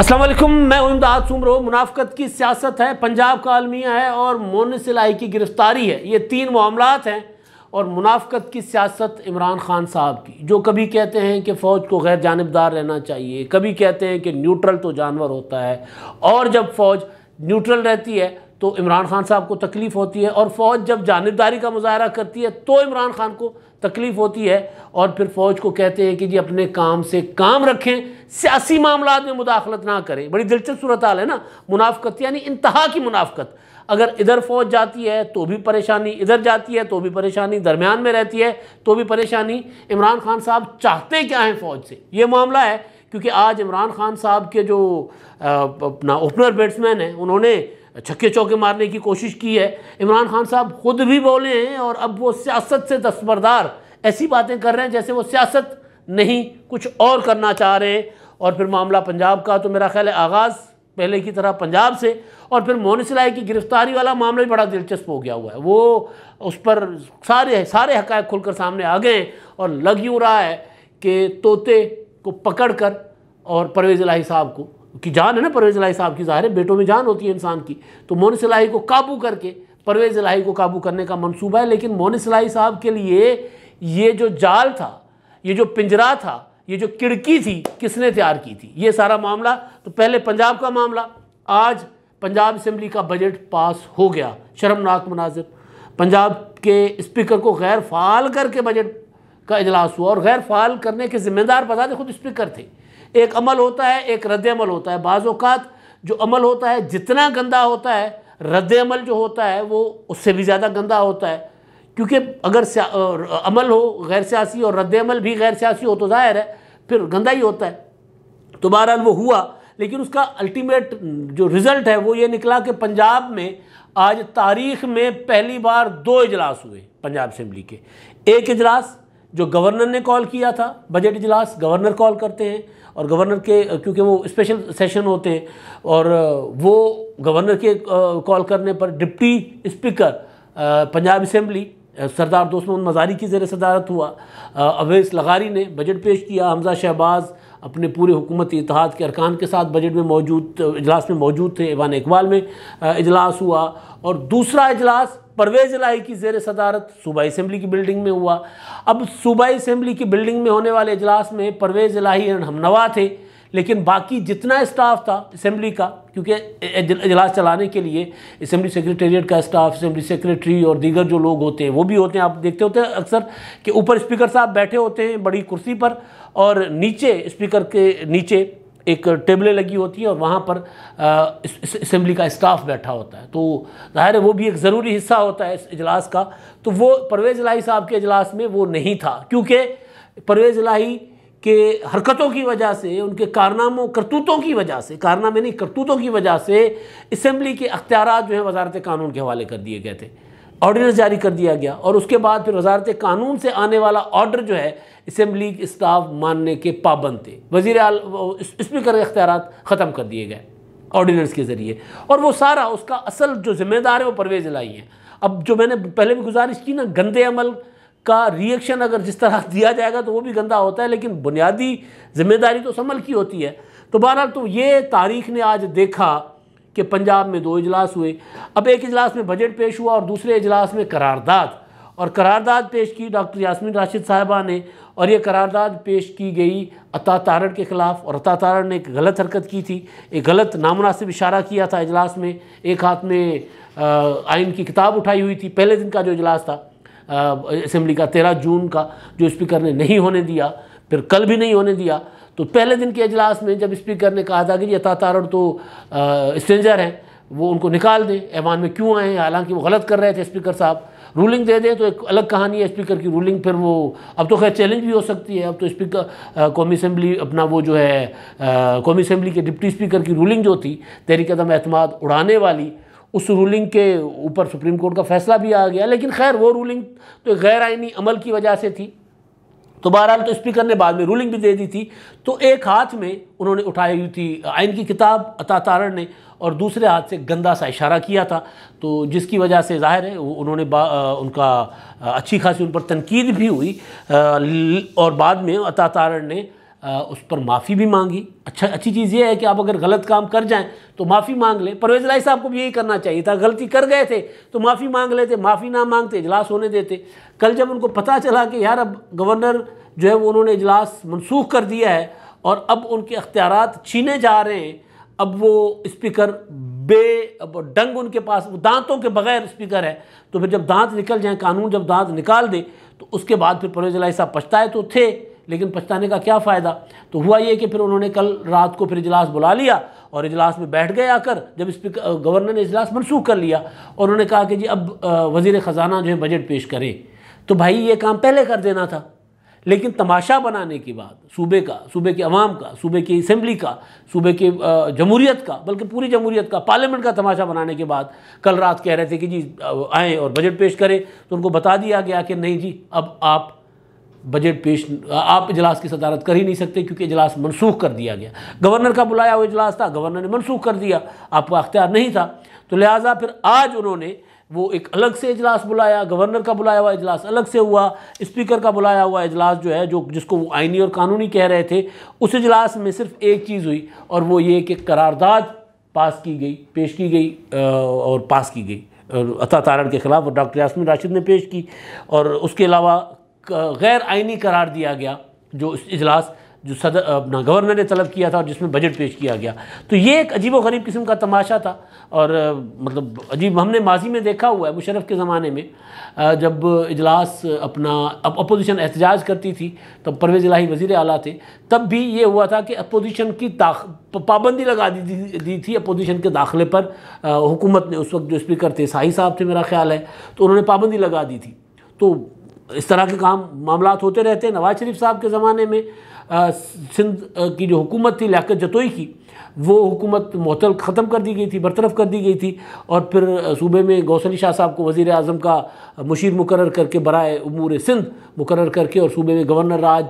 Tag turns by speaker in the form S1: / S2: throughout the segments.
S1: असलम मैं इमदाद सुमरो मुनाफ्त की सियासत है पंजाब का अलमिया है और मोनिस सिलाई की गिरफ्तारी है ये तीन मामला हैं और मुनाफ्त की सियासत इमरान खान साहब की जो कभी कहते हैं कि फ़ौज को गैर जानबदार रहना चाहिए कभी कहते हैं कि न्यूट्रल तो जानवर होता है और जब फ़ौज न्यूट्रल रहती है तो इमरान खान साहब को तकलीफ़ होती है और फ़ौज जब जानबदारी का मुजाहरा करती है तो इमरान खान को तकलीफ़ होती है और फिर फ़ौज को कहते हैं कि जी अपने काम से काम रखें सियासी मामला में मुदाखलत ना करें बड़ी दिलचस्प सूरत हाल है ना मुनाफ़त यानी इंतहा की मुनाफ़त अगर इधर फौज जाती है तो भी परेशानी इधर जाती है तो भी परेशानी दरमियान में रहती है तो भी परेशानी इमरान खान साहब चाहते क्या हैं फ़ौज से ये मामला है क्योंकि आज इमरान खान साहब के जो अपना ओपनर बैट्समैन हैं उन्होंने छक्के चौके मारने की कोशिश की है इमरान खान साहब खुद भी बोले हैं और अब वो सियासत से दस्बरदार ऐसी बातें कर रहे हैं जैसे वो सियासत नहीं कुछ और करना चाह रहे हैं और फिर मामला पंजाब का तो मेरा ख्याल है आगाज़ पहले की तरह पंजाब से और फिर मोनिस राय की गिरफ्तारी वाला मामला भी बड़ा दिलचस्प हो गया हुआ है वो उस पर सारे सारे हकायक खुलकर सामने आ गए हैं और लग यूँ रहा है कि तोते को पकड़ कर और परवेज़ लाही साहब को की जान है ना परवेज लाही साहब की ज़ाहिर है बेटों में जान होती है इंसान की तो मोनिस लाही को काबू करके परवेज लाही को काबू करने का मनसूबा है लेकिन मोनिस लाही साहब के लिए ये जो जाल था ये जो पिंजरा था ये जो किड़की थी किसने तैयार की थी ये सारा मामला तो पहले पंजाब का मामला आज पंजाब असम्बली का बजट पास हो गया शर्मनाक मनाजिर पंजाब के स्पीकर को गैर फाल करके बजट का इजलास हुआ और गैर फाल करने के ज़िम्मेदार बता दें खुद स्पीकर थे एक अमल होता है एक रद्द अमल होता है बाज़ात जो अमल होता है जितना गंदा होता है रद्द अमल जो होता है वो उससे भी ज़्यादा गंदा होता है क्योंकि अगर अमल हो गैर सियासी और रद्द अमल भी गैर सियासी हो तो ज़ाहिर है फिर गंदा ही होता है तो बहरहाल वो हुआ लेकिन उसका अल्टीमेट जो रिज़ल्ट है वो ये निकला कि पंजाब में आज तारीख में पहली बार दो इजलास हुए पंजाब असम्बली के एक इजलास जो गवर्नर ने कॉल किया था बजट इजलास गवर्नर कॉल करते हैं और गवर्नर के क्योंकि वो स्पेशल सेशन होते हैं और वो गवर्नर के कॉल करने पर deputy speaker Punjab assembly Sardar Dost Mohammad Mazari की जेर सदारत हुआ अवैस लगारी ने बजट पेश किया हमजा शहबाज अपने पूरे हुकूमती इतिहाद के अरकान के साथ बजट में मौजूद इजलास में मौजूद थे ईवान इकबाल में इजलास हुआ और दूसरा इजलास परवेज लाही की जेर सदारत सूबा इसम्बली की बिल्डिंग में हुआ अब सूबा इसम्बली की बिल्डिंग में होने वाले इजलास में परवेज लाही एंड हमनवा थे लेकिन बाकी जितना स्टाफ था असम्बली का क्योंकि इजलास चलाने के लिए असम्बली सेक्रेटेरिएट का स्टाफ असम्बली सेक्रेटरी और दीगर जो लोग होते हैं वो भी होते हैं आप देखते होते हैं अक्सर कि ऊपर स्पीकर साहब बैठे होते हैं बड़ी कुर्सी पर और नीचे स्पीकर के नीचे एक टेबलें लगी होती हैं और वहाँ पर असम्बली इस, का स्टाफ बैठा होता है तो ज़ाहिर है वो भी एक ज़रूरी हिस्सा होता है इस इजलास का तो वो परवेज़ लाही साहब के अजलास में वो नहीं था क्योंकि परवेज़ लाही के हरकतों की वजह से उनके कारनामों करतूतों की वजह से कारनामे नहीं करतूतों की वजह से इसम्बली के अख्तियार जो हैं वजारत कानून के हवाले कर दिए गए थे ऑर्डिनेंस जारी कर दिया गया और उसके बाद फिर वजारत कानून से आने वाला ऑर्डर जो है इसम्बली स्टाफ मानने के पाबंद थे इस्पीकर स्पीकर इख्तियार ख़त्म कर दिए गए ऑर्डिनेंस के ज़रिए और वो सारा उसका असल जो जिम्मेदार है वो परवेज लाई हैं अब जो मैंने पहले भी गुजारिश की ना गंदे अमल का रिएक्शन अगर जिस तरह दिया जाएगा तो वो भी गंदा होता है लेकिन बुनियादी जिम्मेदारी तो उस अमल की होती है तो बहरहाल तो ये तारीख ने आज देखा कि पंजाब में दो इजलास हुए अब एक इजलास में बजट पेश हुआ और दूसरे इजलास में करारदाद और करारदाद पेश की डॉक्टर यासमिन राशिद साहबा ने और ये करारदाद पेश की गई अता तारण के ख़िलाफ़ और अता तारण ने एक गलत हरकत की थी एक गलत नामनासिब इशारा किया था इजलास में एक हाथ में आइन की किताब उठाई हुई थी पहले दिन का जो इजलास था असम्बली का तेरह जून का जो स्पीकर ने नहीं होने दिया फिर कल भी नहीं होने दिया तो पहले दिन के अजलास में जब स्पीकर ने कहा था कि यथा तारण तो स्ट्रेंजर हैं वो उनको निकाल दें ऐवान में क्यों आए हालांकि वो गलत कर रहे थे स्पीकर साहब रूलिंग दे दें तो एक अलग कहानी है स्पीकर की रूलिंग फिर वो अब तो खैर चैलेंज भी हो सकती है अब तो स्पीकर कौमी असम्बली अपना वो जो है कौमी असम्बली के डिप्टी स्पीकर की रूलिंग जो थी तहरीक कदम अहतमाद उड़ाने वाली उस रूलिंग के ऊपर सुप्रीम कोर्ट का फैसला भी आ गया लेकिन खैर वो रूलिंग तो गैर आइनी अमल की वजह से थी तो बहरहाल तो स्पीकर ने बाद में रूलिंग भी दे दी थी तो एक हाथ में उन्होंने उठाई हुई थी आइन की किताब अता तारण ने और दूसरे हाथ से गंदा सा इशारा किया था तो जिसकी वजह से जाहिर है उन्होंने उनका अच्छी खासी उन पर तनकीद भी हुई और बाद में अता तारण ने उस पर माफ़ी भी मांगी अच्छा अच्छी चीज़ ये है कि आप अगर गलत काम कर जाएं तो माफ़ी मांग लें परवेज़ लाई साहब को भी यही करना चाहिए था गलती कर गए थे तो माफ़ी मांग लेते माफ़ी ना मांगते इजलास होने देते कल जब उनको पता चला कि यार अब गवर्नर जो है वो उन्होंने इजलास मनसूख कर दिया है और अब उनके अख्तियार छीने जा रहे हैं अब वो इस्पीकर बे अब डंग उनके पास वो दांतों के बगैर स्पीकर है तो फिर जब दांत निकल जाए कानून जब दांत निकाल दे तो उसके बाद फिर परवेज़ लाई साहब पछताए तो थे लेकिन पछताने का क्या फ़ायदा तो हुआ ये कि फिर उन्होंने कल रात को फिर इजलास बुला लिया और इजलास में बैठ गए आकर जब स्पीकर गवर्नर ने इजलास मनसूख कर लिया और उन्होंने कहा कि जी अब वजीर ख़जाना जो है बजट पेश करें तो भाई ये काम पहले कर देना था लेकिन तमाशा बनाने की बात सूबे का सूबे के अवाम का सूबे की असम्बली का सूबे के जमहूरीत का बल्कि पूरी जमहूरीत का पार्लियामेंट का तमाशा बनाने के बाद कल रात कह रहे थे कि जी आएँ और बजट पेश करें तो उनको बता दिया गया कि नहीं जी अब आप बजट पेश आप इजलास की सदारत कर ही नहीं सकते क्योंकि इजलास मनसूख कर दिया गया गवर्नर का बुलाया हुआ इजलास था गवर्नर ने मनसूख कर दिया आपका अख्तियार नहीं था तो लिहाजा फिर आज उन्होंने वो एक अलग से इजलास बुलाया गवर्नर का बुलाया हुआ इजलास अलग से हुआ स्पीकर का बुलाया हुआ इजलास जो है जो जिसको वो आइनी और कानूनी कह रहे थे उस इजलास में सिर्फ एक चीज़ हुई और वो ये कि करारदाद पास की गई पेश की गई और पास की गई अता तारण के ख़िलाफ़ और डॉक्टर यासमिन राशिद ने पेश की और उसके अलावा गैर आइनी करार दिया गया जो इजलास जो सदर अपना गवर्नर ने तलब किया था और जिसमें बजट पेश किया गया तो ये एक अजीब गरीब किस्म का तमाशा था और मतलब अजीब हमने माजी में देखा हुआ है मुशरफ के ज़माने में जब इजलास अपना अब अपोजिशन एहतजाज करती थी तब तो परवेज़ इलाही वज़ी अला थे तब भी ये हुआ था कि अपोजिशन की पाबंदी लगा दी दी थी अपोजिशन के दाखिले पर हुकूमत ने उस वक्त जो स्पीकर थे शाही साहब थे मेरा ख्याल है तो उन्होंने पाबंदी लगा दी थी तो इस तरह के काम मामला होते रहते हैं नवाज शरीफ साहब के ज़माने में सिंध की जो हुकूमत थी लियात जतोई की वो हुकूमत मअतल ख़त्म कर दी गई थी बरतरफ कर दी गई थी और फिर सूबे में गौसली शाह साहब को वज़ी अजम का मुशीर मुकर करके बरए उमूर सिंध मुकर करके और सूबे में गवर्नर राज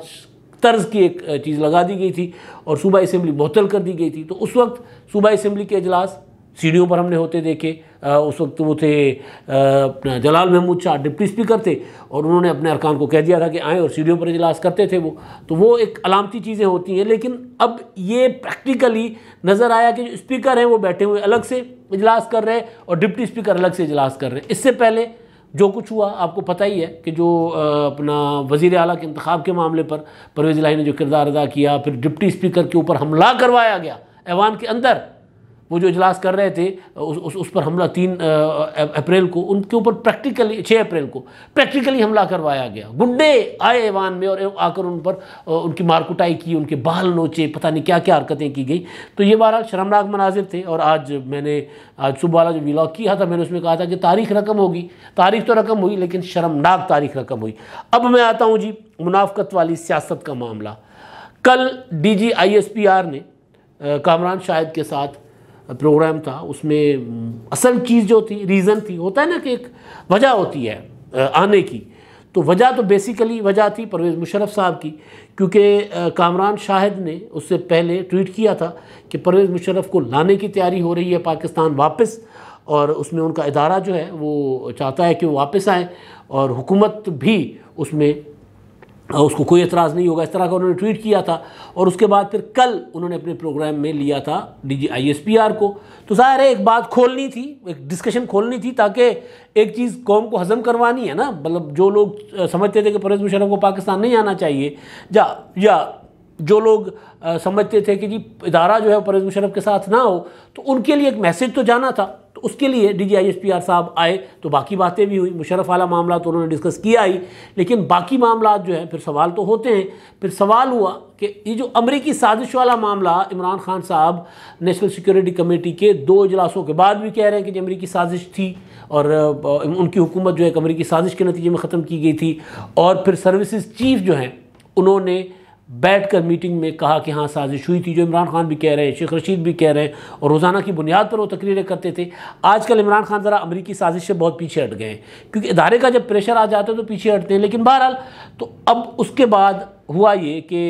S1: तर्ज़ की एक चीज़ लगा दी गई थी और सूबा इसम्बली मअतल कर दी गई थी तो उस वक्त सूबा इसम्बली के अजलास सीढ़ियों पर हमने होते देखे उस वक्त वो थे अपना जलाल महमूद शाह डिप्टी स्पीकर थे और उन्होंने अपने अरकान को कह दिया था कि आएँ और सीढ़ियों पर इजलास करते थे वो तो वो एक अलामती चीज़ें होती हैं लेकिन अब ये प्रैक्टिकली नज़र आया कि जो स्पीकर हैं वो बैठे हुए अलग से इजलास कर रहे हैं और डिप्टी स्पीकर अलग से इजलास कर रहे हैं इससे पहले जो कुछ हुआ आपको पता ही है कि जो अपना वजीर अली के इंतब के मामले पर परवेज़ लाही ने जो किरदार अदा किया फिर डिप्टी स्पीकर के ऊपर हमला करवाया गया ऐवान के अंदर वो जो इजलास कर रहे थे उस उस, उस पर हमला तीन अप्रैल को उनके ऊपर प्रैक्टिकली छः अप्रैल को प्रैक्टिकली हमला करवाया गया गुंडे आए ऐवान में और आकर उन पर उनकी मारकुटाई की उनके बाल नोचे पता नहीं क्या क्या हरकतें की गई तो ये बारह शर्मनाक मनाजिर थे और आज मैंने आज सुबह वाला जो विलॉग किया था मैंने उसमें कहा था कि तारीख रकम होगी तारीख तो रकम हुई लेकिन शर्मनाक तारीख रकम हुई अब मैं आता हूँ जी मुनाफ्त वाली सियासत का मामला कल D G I S P R ने कामरान शाहिद के साथ प्रोग्राम था उसमें असल चीज़ जो थी रीज़न थी होता है ना कि एक वजह होती है आने की तो वजह तो बेसिकली वजह थी परवेज़ मुशरफ साहब की क्योंकि कामरान शाहिद ने उससे पहले ट्वीट किया था कि परवेज़ मुशरफ को लाने की तैयारी हो रही है पाकिस्तान वापस और उसमें उनका इदारा जो है वो चाहता है कि वो वापस आएँ और हुकूमत भी उसमें उसको कोई एतराज़ नहीं होगा इस तरह का उन्होंने ट्वीट किया था और उसके बाद फिर कल उन्होंने अपने प्रोग्राम में लिया था डीजी आईएसपीआर को तो ज़ाहिर है एक बात खोलनी थी एक डिस्कशन खोलनी थी ताकि एक चीज़ कौम को हज़म करवानी है ना मतलब जो लोग समझते थे कि परवेज़ मुशरफ को पाकिस्तान नहीं आना चाहिए या या जो लोग समझते थे कि जी इदारा जो है परवेज़ मुशरफ के साथ ना हो तो उनके लिए एक मैसेज तो जाना था तो उसके लिए D G I S P R साहब आए तो बाकी बातें भी हुई मुशरफ आला मामला तो उन्होंने डिस्कस किया ही लेकिन बाकी मामला जो है फिर सवाल तो होते हैं फिर सवाल हुआ कि ये जो अमरीकी साजिश वाला मामला इमरान खान साहब नेशनल सिक्योरिटी कमेटी के दो इजलासों के बाद भी कह रहे हैं कि अमरीकी साजिश थी और उनकी हुकूमत जो है अमरीकी साजिश के नतीजे में ख़त्म की गई थी और फिर सर्विसज चीफ जो हैं उन्होंने बैठ कर मीटिंग में कहा कि हाँ साजिश हुई थी जो इमरान खान भी कह रहे हैं शेख रशीद भी कह रहे हैं और रोज़ाना की बुनियाद पर वो तकरीरें करते थे आजकल इमरान खान ज़रा अमरीकी साजिश से बहुत पीछे हट गए हैं क्योंकि इदारे का जब प्रेशर आ जाता है तो पीछे हटते हैं लेकिन बहरहाल तो अब उसके बाद हुआ ये कि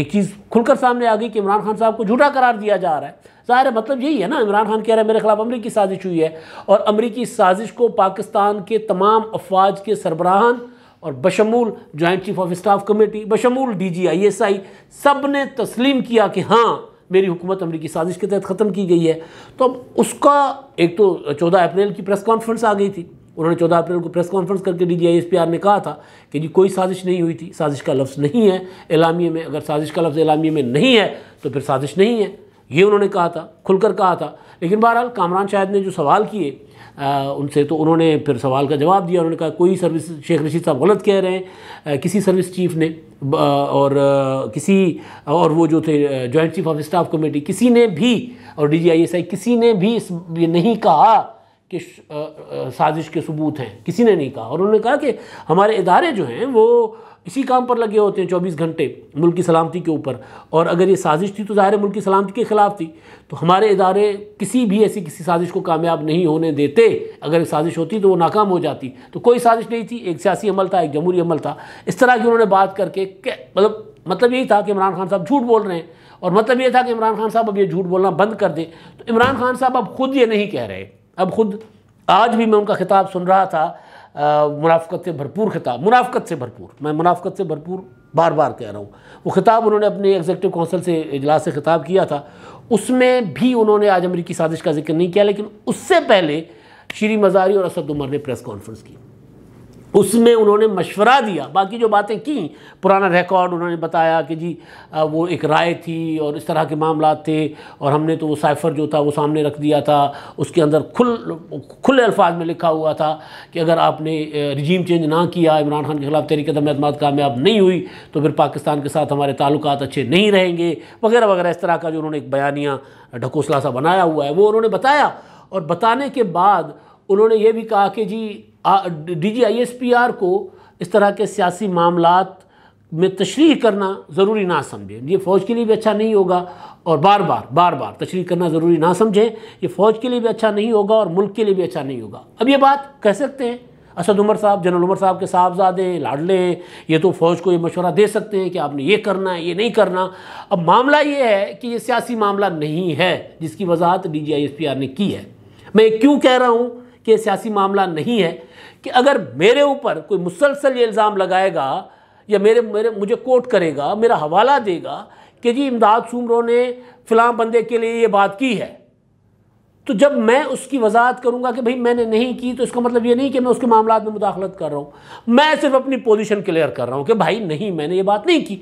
S1: एक चीज़ खुलकर सामने आ गई कि इमरान खान साहब को झूठा करार दिया जा रहा है ज़ाहिर है मतलब यही है ना इमरान खान कह रहा है मेरे खिलाफ अमरीकी साजिश हुई है और अमरीकी साजिश को पाकिस्तान के तमाम अफवाज के सरबराहान और बशमूल joint chief of staff committee बशमूल D G I S I सब ने तस्लीम किया कि हाँ मेरी हुकूमत अमरीकी साजिश के तहत ख़त्म की गई है तो अब उसका एक तो चौदह अप्रैल की प्रेस कॉन्फ्रेंस आ गई थी उन्होंने चौदह अप्रैल को प्रेस कॉन्फ्रेंस करके D G I S P R ने कहा था कि जी कोई साजिश नहीं हुई थी साजिश का लफ्ज़ नहीं है एलामी में अगर साजिश का लफ्ज़ एलामी में नहीं है तो फिर साजिश नहीं है ये उन्होंने कहा था खुलकर कहा था लेकिन बहरहाल कामरान शाहिद ने जो सवाल किए उनसे तो उन्होंने फिर सवाल का जवाब दिया उन्होंने कहा कोई सर्विस शेख रशीद साहब गलत कह रहे हैं किसी सर्विस चीफ ने और किसी और वो जो थे joint chief of staff committee किसी ने भी और डी जी किसी ने भी इस ये नहीं कहा कि साजिश के सबूत हैं किसी ने नहीं कहा और उन्होंने कहा कि हमारे इदारे जो हैं वो इसी काम पर लगे होते हैं चौबीस घंटे मुल्क की सलामती के ऊपर और अगर ये साजिश थी तो ज़ाहिर मुल्क की सलामती के ख़िलाफ़ थी तो हमारे इदारे किसी भी ऐसी किसी साजिश को कामयाब नहीं होने देते अगर साजिश होती तो वो नाकाम हो जाती तो कोई साजिश नहीं थी एक सियासी अमल था एक जमहूरी अमल था इस तरह की उन्होंने बात करके मतलब मतलब यही था कि इमरान खान साहब झूठ बोल रहे हैं और मतलब ये था कि इमरान खान साहब अब ये झूठ बोलना बंद कर दें तो इमरान खान साहब अब खुद ये नहीं कह रहे अब खुद आज भी मैं उनका खिताब सुन रहा था मुनाफ़त से भरपूर खिताब मुनाफ़त से भरपूर मैं मुनाफ़त से भरपूर बार बार कह रहा हूँ वो खिताब उन्होंने अपने एग्जेक्टिव कौंसिल से इजलास से खिताब किया था उसमें भी उन्होंने आज अमरीकी साजिश का जिक्र नहीं किया लेकिन उससे पहले श्री मजारी और असद उमर ने प्रेस कॉन्फ्रेंस की उसमें उन्होंने मशवरा दिया बाकी जो बातें की पुराना रिकॉर्ड उन्होंने बताया कि जी वो एक राय थी और इस तरह के मामला थे और हमने तो वो साइफ़र जो था वो सामने रख दिया था उसके अंदर खुल खुले अल्फाज में लिखा हुआ था कि अगर आपने रिजीम चेंज ना किया इमरान खान के खिलाफ तहरीक अहतम कामयाब नहीं हुई तो फिर पाकिस्तान के साथ हमारे ताल्लुक अच्छे नहीं रहेंगे वगैरह वगैरह इस तरह का जो उन्होंने एक बयानिया ढकोसला सा बनाया हुआ है वो उन्होंने बताया और बताने के बाद उन्होंने ये भी कहा कि जी D G I S P R को इस तरह के सियासी मामलात में तशरी करना ज़रूरी ना समझें ये फ़ौज के लिए भी अच्छा नहीं होगा और बार बार बार बार तशरी करना ज़रूरी ना समझें ये फ़ौज के लिए भी अच्छा नहीं होगा और मुल्क के लिए भी अच्छा नहीं होगा अब ये बात कह सकते हैं असद उमर साहब जनरल उमर साहब के साहबजादे लाडले ये तो फ़ौज को ये मशवरा दे सकते हैं कि आपने ये करना है ये नहीं करना अब मामला ये है कि ये सियासी मामला नहीं है जिसकी वजाहत D G I S P R ने की है मैं क्यों कह रहा हूँ कि ये सियासी मामला नहीं है कि अगर मेरे ऊपर कोई मुसलसल ये इल्ज़ाम लगाएगा या मेरे मेरे मुझे कोर्ट करेगा मेरा हवाला देगा कि जी इमदाद सूमरों ने फ़लाँ बंदे के लिए ये बात की है तो जब मैं उसकी वजाहत करूँगा कि भाई मैंने नहीं की तो इसका मतलब ये नहीं कि मैं उसके मामला में मुदाखलत कर रहा हूँ मैं सिर्फ अपनी पोजिशन क्लियर कर रहा हूँ कि भाई नहीं मैंने ये बात नहीं की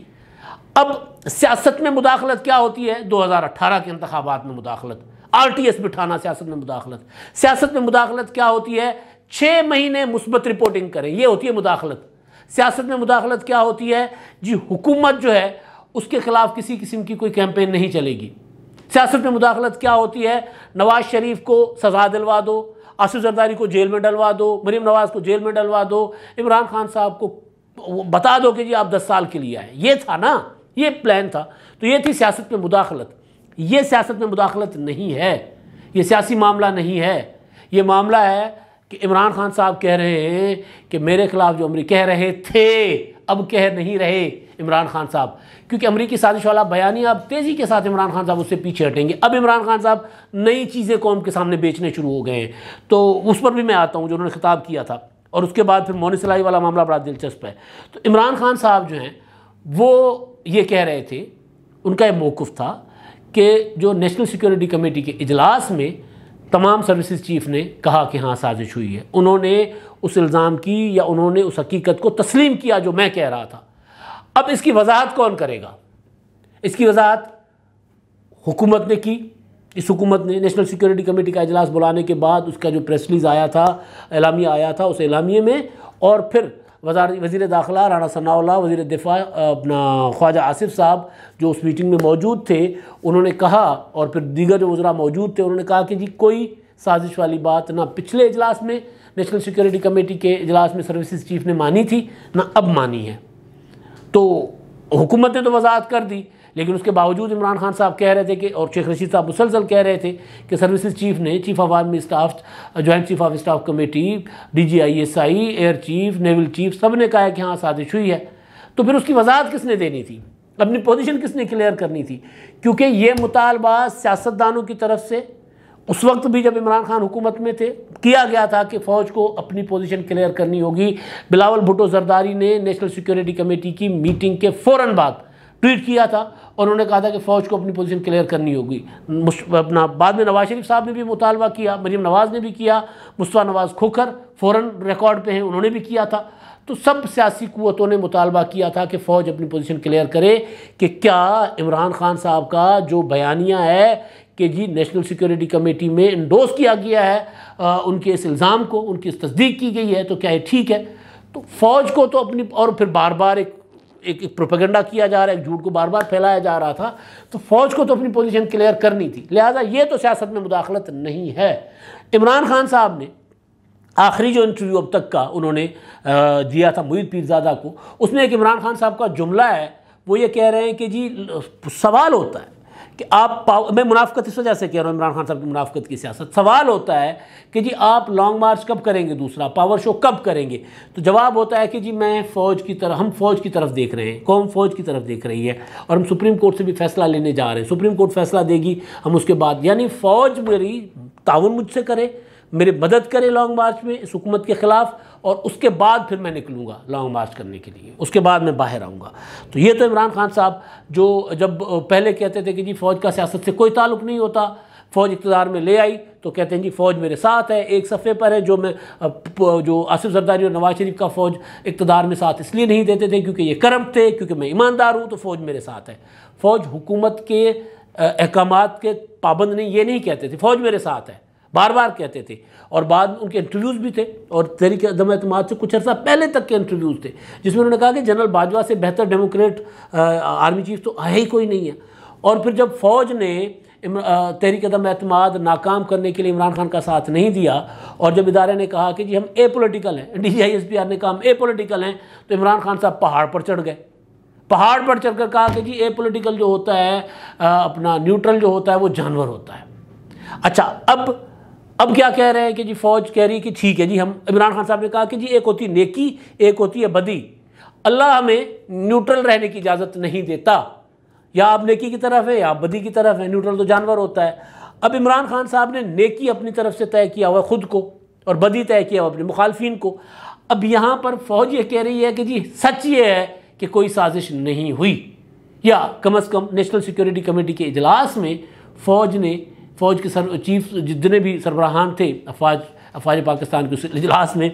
S1: अब सियासत में मुदाखलत क्या होती है 2018 के इंतबात में मुदाखलत आर टी एस बिठाना सियासत में मुदाखलत सियासत में मुदाखलत क्या होती है छः महीने मुस्बत रिपोर्टिंग करें ये होती है मुदाखलत सियासत में मुदाखलत क्या होती है जी हुकूमत जो है उसके ख़िलाफ़ किसी किस्म की कोई कैंपेन नहीं चलेगी सियासत में मुदाखलत क्या होती है नवाज़ शरीफ को सजा दिलवा दो आसिफ जरदारी को जेल में डलवा दो मरीम नवाज़ को जेल में डलवा दो इमरान खान साहब को बता दो कि जी आप दस साल के लिए आए ये था ना ये प्लान था तो ये थी सियासत में मुदाखलत ये सियासत में मुदाखलत नहीं है ये सियासी मामला नहीं है ये मामला है कि इमरान खान साहब कह रहे हैं कि मेरे खिलाफ जो अमरीकी कह रहे थे अब कह नहीं रहे इमरान खान साहब क्योंकि अमरीकी साजिश वाला बयानी अब तेज़ी के साथ इमरान खान साहब उससे पीछे हटेंगे अब इमरान खान साहब नई चीज़ें कौम के सामने बेचने शुरू हो गए हैं तो उस पर भी मैं आता हूँ जो उन्होंने खिताब किया था और उसके बाद फिर मोनी सिलाई वाला मामला बड़ा दिलचस्प है तो इमरान खान साहब जो हैं वो ये कह रहे थे उनका ये मौकुफ़ था कि जो नेशनल सिक्योरिटी कमेटी के इजलास में तमाम सर्विसेज चीफ ने कहा कि हाँ साजिश हुई है उन्होंने उस इल्ज़ाम की या उन्होंने उस हकीकत को तस्लीम किया जो मैं कह रहा था अब इसकी वजाहत कौन करेगा इसकी वजाहत हुकूमत ने की इस हुकूमत ने नेशनल सिक्योरिटी कमेटी का अजलास बुलाने के बाद उसका जो प्रेस रिलीज आया था एलामिया आया था उस एलामिया में और फिर वजार वज़ी दाखिला राना सनाउल्ला वज़ी दिफा अपना ख्वाजा आसिफ साहब जो उस मीटिंग में मौजूद थे उन्होंने कहा और फिर दीगर जो वज़रा मौजूद थे उन्होंने कहा कि जी कोई साजिश वाली बात ना पिछले इजलास में नेशनल सिक्योरिटी कमेटी के इजलास में सर्विस चीफ ने मानी थी ना अब मानी है तो हुकूमत ने तो वजाहत कर दी लेकिन उसके बावजूद इमरान खान साहब कह रहे थे कि और शेख रशीद साहब मुसलसल कह रहे थे कि सर्विसेज चीफ ने chief of army staff joint chief of staff committee D G I S I air chief naval chief सब ने कहा कि हाँ साजिश हुई है तो फिर उसकी वजाहत किसने देनी थी अपनी पोजिशन किसने क्लियर करनी थी क्योंकि ये मुतालबा सियासतदानों की तरफ से उस वक्त भी जब इमरान खान हुकूमत में थे किया गया था कि फ़ौज को अपनी पोजीशन क्लियर करनी होगी बिलावल भुटो जरदारी ने नेशनल सिक्योरिटी कमेटी की मीटिंग के फ़ौर बाद ट्वीट किया था और उन्होंने कहा था कि फ़ौज को अपनी पोजीशन क्लियर करनी होगी अपना बाद में नवाज शरीफ साहब ने भी मुतालबा किया मरीम नवाज़ ने भी किया मुस्तवा नवाज़ खोखर फ़ौरन रिकॉर्ड पे हैं उन्होंने भी किया था तो सब सियासी क़वतों ने मुतालबा किया था कि फ़ौज अपनी पोजीशन क्लियर करे कि क्या इमरान खान साहब का जो बयानिया है कि जी नेशनल सिक्योरिटी कमेटी में इंडोस किया गया है आ, उनके इस इल्ज़ाम को उनकी इस तस्दीक की गई है तो क्या ये ठीक है तो फ़ौज को तो अपनी और फिर बार बार एक एक एक प्रोपेगेंडा किया जा रहा है झूठ को बार बार फैलाया जा रहा था तो फौज को तो अपनी पोजीशन क्लियर करनी थी लिहाजा ये तो सियासत में मुदाखलत नहीं है इमरान खान साहब ने आखिरी जो इंटरव्यू अब तक का उन्होंने दिया था मुहिद पीरजादा को उसमें एक इमरान खान साहब का जुमला है वो ये कह रहे हैं कि जी सवाल होता है कि आप पाव मैं मुनाफ्त इस वजह से कह रहा हूँ इमरान खान साहब की मुनाफ्त की सियासत सवाल होता है कि जी आप लॉन्ग मार्च कब करेंगे दूसरा पावर शो कब करेंगे तो जवाब होता है कि जी मैं फ़ौज की तरफ हम फ़ौज की तरफ देख रहे हैं कौम फ़ौज की तरफ देख रही है और हम सुप्रीम कोर्ट से भी फैसला लेने जा रहे हैं सुप्रीम कोर्ट फैसला देगी हम उसके बाद यानी फ़ौज मेरी ताउन मुझसे करे मेरी मदद करें लॉन्ग मार्च में इस हुकूमत के ख़िलाफ़ और उसके बाद फिर मैं निकलूँगा लॉन्ग मार्च करने के लिए उसके बाद मैं बाहर आऊँगा तो ये तो इमरान खान साहब जो जब पहले कहते थे कि जी फ़ौज का सियासत से कोई ताल्लुक़ नहीं होता फ़ौज इकतदार में ले आई तो कहते हैं जी फ़ौज मेरे साथ है एक सफ़े पर है जो मैं जो आसिफ जरदारी और नवाज शरीफ का फ़ौज इकतदार में साथ इसलिए नहीं देते थे क्योंकि ये करम थे क्योंकि मैं ईमानदार हूँ तो फ़ौज मेरे साथ है फ़ौज हुकूमत के अहकाम के पाबंद नहीं ये नहीं कहते थे फ़ौज मेरे साथ है बार बार कहते थे और बाद उनके इंटरव्यूज़ भी थे और तहरीक अदम अहतम से कुछ अर्सा पहले तक के इंटरव्यूज़ थे जिसमें उन्होंने कहा कि जनरल बाजवा से बेहतर डेमोक्रेट आर्मी चीफ तो है ही कोई नहीं है और फिर जब फौज ने तहरीक अदम अहतम नाकाम करने के लिए इमरान खान का साथ नहीं दिया और जब इदारे ने कहा कि जी हम ए पोलिटिकल हैं D I S P R ने कहा हम ए पोलिटिकल हैं तो इमरान खान साहब पहाड़ पर चढ़ गए पहाड़ पर चढ़कर कहा कि जी ए पोलिटिकल जो होता है अपना न्यूट्रल जो होता है वो जानवर होता है अच्छा अब अब क्या कह रहे हैं कि जी फौज कह रही है कि ठीक है जी हम इमरान खान साहब ने कहा कि जी एक होती नेकी एक होती है बदी अल्लाह हमें न्यूट्रल रहने की इजाज़त नहीं देता या आप नेकी की तरफ है या आप बदी की तरफ है न्यूट्रल तो जानवर होता है अब इमरान खान साहब ने नेकी अपनी तरफ से तय किया हुआ ख़ुद को और बदी तय किया हुआ अपने मुखालफी को अब यहाँ पर फौज ये कह रही है कि जी सच ये है कि कोई साजिश नहीं हुई या कम अज़ कम नेशनल सिक्योरिटी कमेटी के इजलास में फ़ौज ने फ़ौज के सर चीफ जितने भी सरबराहान थे अफवाज अफवाज पाकिस्तान के उस इजलास में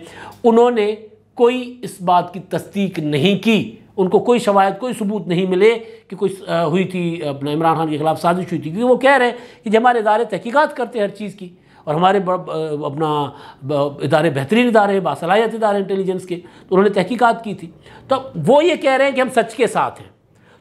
S1: उन्होंने कोई इस बात की तस्दीक नहीं की उनको कोई शवायद कोई सबूत नहीं मिले कि कोई हुई थी अपना इमरान खान के खिलाफ साजिश हुई थी क्योंकि वो कह रहे हैं कि हमारे इदारे तहकीक़ात करते हैं हर चीज़ की और हमारे अपना इदारे बेहतरीन इदारे हैं बासलाहियत इदारे इंटेलिजेंस के तो उन्होंने तहकीकात की थी तो वो ये कह रहे हैं कि हम सच के साथ हैं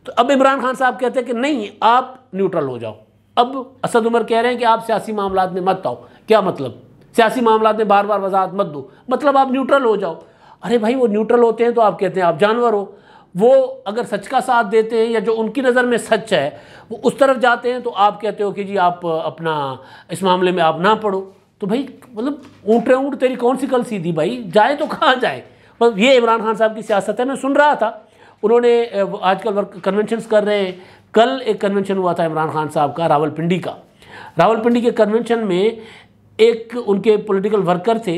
S1: तो अब इमरान खान साहब कहते हैं कि नहीं आप न्यूट्रल हो जाओ अब असद उमर कह रहे हैं कि आप सियासी मामला में मत आओ क्या मतलब सियासी मामला में बार बार वजाहत मत दो मतलब आप न्यूट्रल हो जाओ अरे भाई वो न्यूट्रल होते हैं तो आप कहते हैं आप जानवर हो वो अगर सच का साथ देते हैं या जो उनकी नज़र में सच है वो उस तरफ जाते हैं तो आप कहते हो कि जी आप अपना इस मामले में आप ना पढ़ो तो भाई मतलब ऊँटे ऊँट तेरी कौन सी कल सीधी भाई जाए तो कहाँ जाए मतलब ये इमरान खान साहब की सियासत है मैं सुन रहा था उन्होंने आजकल वर्क कन्वेंशन कर रहे हैं कल एक कन्वेंशन हुआ था इमरान खान साहब का रावलपिंडी का रावलपिंडी के कन्वेंशन में एक उनके पॉलिटिकल वर्कर थे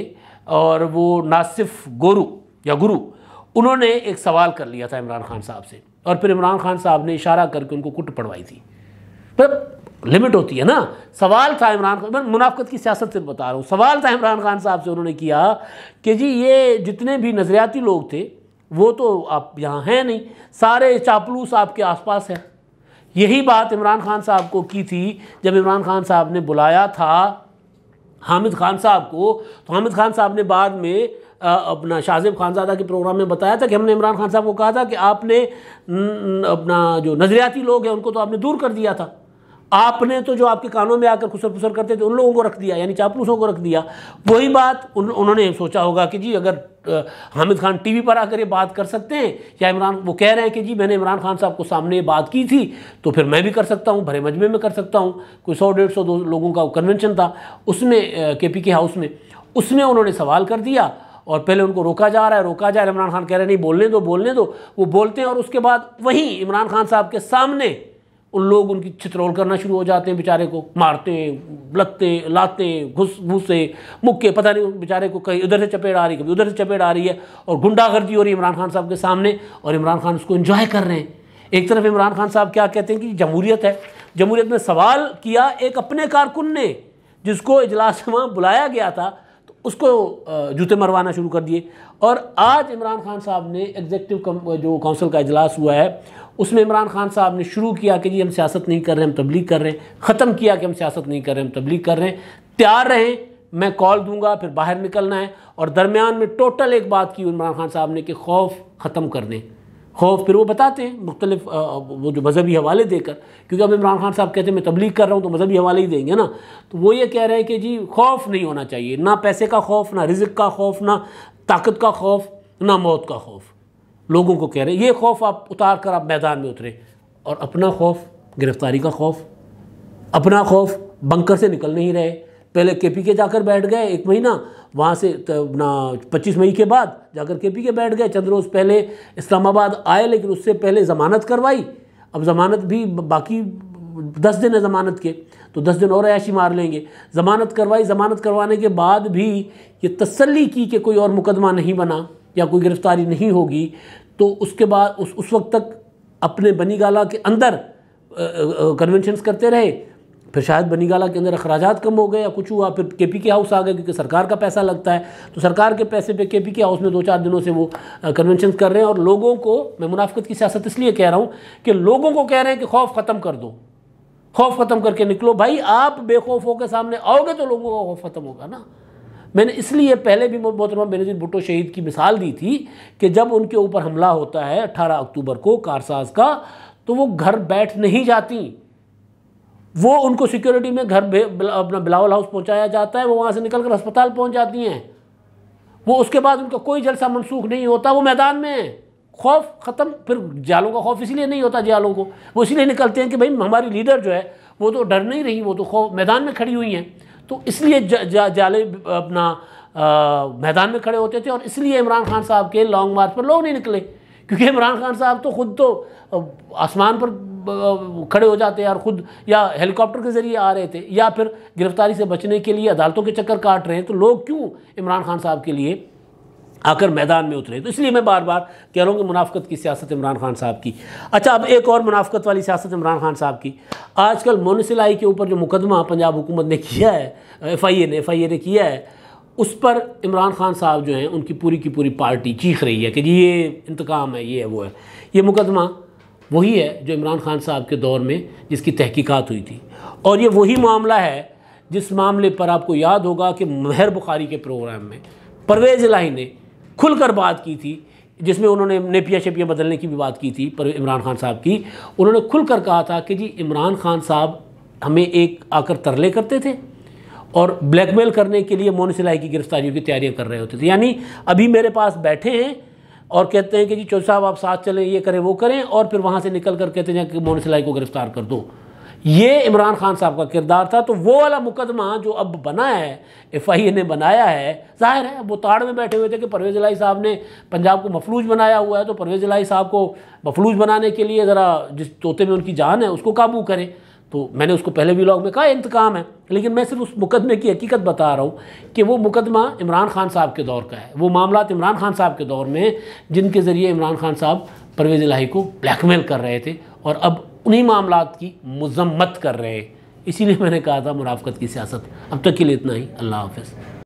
S1: और वो नासिफ गोरू या गुरु उन्होंने एक सवाल कर लिया था इमरान खान साहब से और फिर इमरान खान साहब ने इशारा करके उनको कुट पड़वाई थी मतलब लिमिट होती है ना सवाल था इमरान खान मैं मुनाफ़त की सियासत से बता रहा हूँ सवाल था इमरान खान साहब से उन्होंने किया कि जी ये जितने भी नज़रियाती लोग थे वो तो आप यहाँ हैं नहीं सारे चापलूस आपके आसपास हैं यही बात इमरान खान साहब को की थी जब इमरान खान साहब ने बुलाया था हामिद खान साहब को तो हामिद खान साहब ने बाद में अपना शाहजेब खानजादा के प्रोग्राम में बताया था कि हमने इमरान खान साहब को कहा था कि आपने अपना जो नज़रियाती लोग हैं उनको तो आपने दूर कर दिया था आपने तो जो आपके कानों में आकर खुसर फुसर करते थे उन लोगों को रख दिया यानी चापलूसों को रख दिया वही बात उन, उन्होंने सोचा होगा कि जी अगर हामिद खान टीवी पर आकर ये बात कर सकते हैं या इमरान वो कह रहे हैं कि जी मैंने इमरान खान साहब को सामने ये बात की थी तो फिर मैं भी कर सकता हूँ भरे मजमे में कर सकता हूँ कोई सौ डेढ़ सौ लोगों का कन्वेंशन था उसमें के पी के हाउस में उसमें उन्होंने सवाल कर दिया और पहले उनको रोका जा रहा है रोका जा रहा है इमरान खान कह रहे नहीं बोलने दो बोलने दो वो बोलते हैं और उसके बाद वहीं इमरान खान साहब के सामने उन लोग उनकी चित्रोल करना शुरू हो जाते हैं बेचारे को मारते लगते लाते घुस घुसे मुक्के पता नहीं बेचारे को कहीं उधर से चपेट आ रही कभी उधर से चपेट आ रही है और गुंडागर्दी हो रही है इमरान खान साहब के सामने और इमरान खान उसको इन्जॉय कर रहे हैं एक तरफ इमरान खान साहब क्या कहते हैं कि जमहूरियत है जमहूरियत में सवाल किया एक अपने कारकुन ने जिसको इजलास में बुलाया गया था उसको जूते मरवाना शुरू कर दिए और आज इमरान खान साहब ने एग्जेक्टिव जो काउंसिल का इजलास हुआ है उसमें इमरान खान साहब ने शुरू किया कि जी हम सियासत नहीं कर रहे हम तबलीग कर रहे हैं ख़त्म किया कि हम सियासत नहीं कर रहे हम तबलीग कर रहे हैं तैयार रहें मैं कॉल दूंगा फिर बाहर निकलना है और दरमियान में टोटल एक बात की इमरान खान साहब ने कि खौफ ख़त्म कर दें खौफ फिर वो बताते हैं मुख्तलिफ वो जो मजहबी हवाले देकर क्योंकि अब इमरान खान साहब कहते हैं मैं तबलीग कर रहा हूँ तो मजहबी हवाले ही देंगे ना तो वो ये कह रहे हैं कि जी खौफ नहीं होना चाहिए ना पैसे का खौफ ना रिजक का खौफ ना ताकत का खौफ ना मौत का खौफ लोगों को कह रहे हैं ये खौफ आप उतार कर आप मैदान में उतरे और अपना खौफ गिरफ्तारी का खौफ अपना खौफ बंकर से निकल नहीं रहे पहले के पी के जाकर बैठ गए एक महीना वहाँ से अपना पच्चीस मई के बाद जाकर के पी के बैठ गए चंद्र रोज़ पहले इस्लामाबाद आए लेकिन उससे पहले ज़मानत करवाई अब ज़मानत भी बाकी दस दिन है ज़मानत के तो दस दिन और ऐशी मार लेंगे ज़मानत करवाई ज़मानत करवाने के बाद भी ये तसल्ली की कि कोई और मुकदमा नहीं बना या कोई गिरफ़्तारी नहीं होगी तो उसके बाद उस उस वक्त तक अपने बनी गाला के अंदर कन्वेंशंस करते रहे फिर शायद बनीगाला के अंदर अखराज कम हो गए या कुछ हुआ फिर के पी के हाउस आ गए क्योंकि सरकार का पैसा लगता है तो सरकार के पैसे पे के पी के हाउस में दो चार दिनों से वो कन्वेंशन कर रहे हैं और लोगों को मैं मुनाफ्त की सियासत इसलिए कह रहा हूँ कि लोगों को कह रहे हैं कि खौफ ख़त्म कर दो खौफ ख़त्म करके निकलो भाई आप बेखौफों के सामने आओगे तो लोगों का खौफ ख़त्म होगा ना मैंने इसलिए पहले भी मोहतरमा बेनजीर भुट्टो शहीद की मिसाल दी थी कि जब उनके ऊपर हमला होता है अट्ठारह अक्टूबर को कारसाज का तो वो घर बैठ नहीं जाती वो उनको सिक्योरिटी में घर अपना बिलावल हाउस पहुंचाया जाता है वो वहाँ से निकल कर अस्पताल पहुँच जाती हैं वो उसके बाद उनका कोई जलसा मनसूख नहीं होता वो मैदान में है खौफ ख़त्म फिर जालों का खौफ इसलिए नहीं होता जालों को वो इसलिए निकलते हैं कि भाई हमारी लीडर जो है वो तो डर नहीं रही वो तो खौफ मैदान में खड़ी हुई हैं तो इसलिए जाले अपना आ, मैदान में खड़े होते थे और इसलिए इमरान खान साहब के लॉन्ग मार्च पर लोग नहीं निकले क्योंकि इमरान खान साहब तो खुद तो आसमान पर खड़े हो जाते हैं और खुद या हेलीकॉप्टर के ज़रिए आ रहे थे या फिर गिरफ्तारी से बचने के लिए अदालतों के चक्कर काट रहे हैं तो लोग क्यों इमरान खान साहब के लिए आकर मैदान में उतरे तो इसलिए मैं बार बार कह रहा हूँ कि मुनाफ़त की सियासत इमरान खान साहब की अच्छा अब एक और मुनाफ़त वाली सियासत इमरान खान साहब की आजकल मोनसिलाई के ऊपर जो मुकदमा पंजाब हुकूमत ने किया है एफ आई ए ने एफ आई ए ने किया है उस पर इमरान खान साहब जो हैं उनकी पूरी की पूरी पार्टी चीख रही है कि जी ये इंतकाम है ये है वो है ये मुकदमा वही है जो इमरान खान साहब के दौर में जिसकी तहकीकात हुई थी और ये वही मामला है जिस मामले पर आपको याद होगा कि महर बुखारी के प्रोग्राम में परवेज़ लाही ने खुलकर बात की थी जिसमें उन्होंने नेपिया शेपियाँ बदलने की भी बात की थी पर इमरान खान साहब की उन्होंने खुलकर कहा था कि जी इमरान खान साहब हमें एक आकर तरले करते थे और ब्लैकमेल करने के लिए मोन सिलाई की गिरफ्तारियों की तैयारियां कर रहे होते थे यानी अभी मेरे पास बैठे हैं और कहते हैं कि जी चौधरी साहब आप साथ चलें ये करें वो करें और फिर वहाँ से निकल कर कहते हैं कि मोहन सिलाई को गिरफ्तार कर दो ये इमरान खान साहब का किरदार था तो वो वाला मुकदमा जो अब बना है एफ आई ए ने बनाया है जाहिर है वो ताड़ में बैठे हुए थे कि परवेज़ लाई साहब ने पंजाब को मफलूज बनाया हुआ है तो परवेज़ इलाई साहब को मफलूज बनाने के लिए ज़रा जिस तोते में उनकी जान है उसको काबू करें तो मैंने उसको पहले भी में कहा इंतकाम है लेकिन मैं सिर्फ उस मुकदमे की हकीकत बता रहा हूँ कि वो मुकदमा इमरान खान साहब के दौर का है वो मामला इमरान खान साहब के दौर में जिनके ज़रिए इमरान खान साहब परवेज़ लाही को ब्लैकमेल कर रहे थे और अब उन्हीं मामला की मजम्मत कर रहे इसीलिए मैंने कहा था मुराफ़त की सियासत अब तक के लिए इतना ही अल्लाह हाफ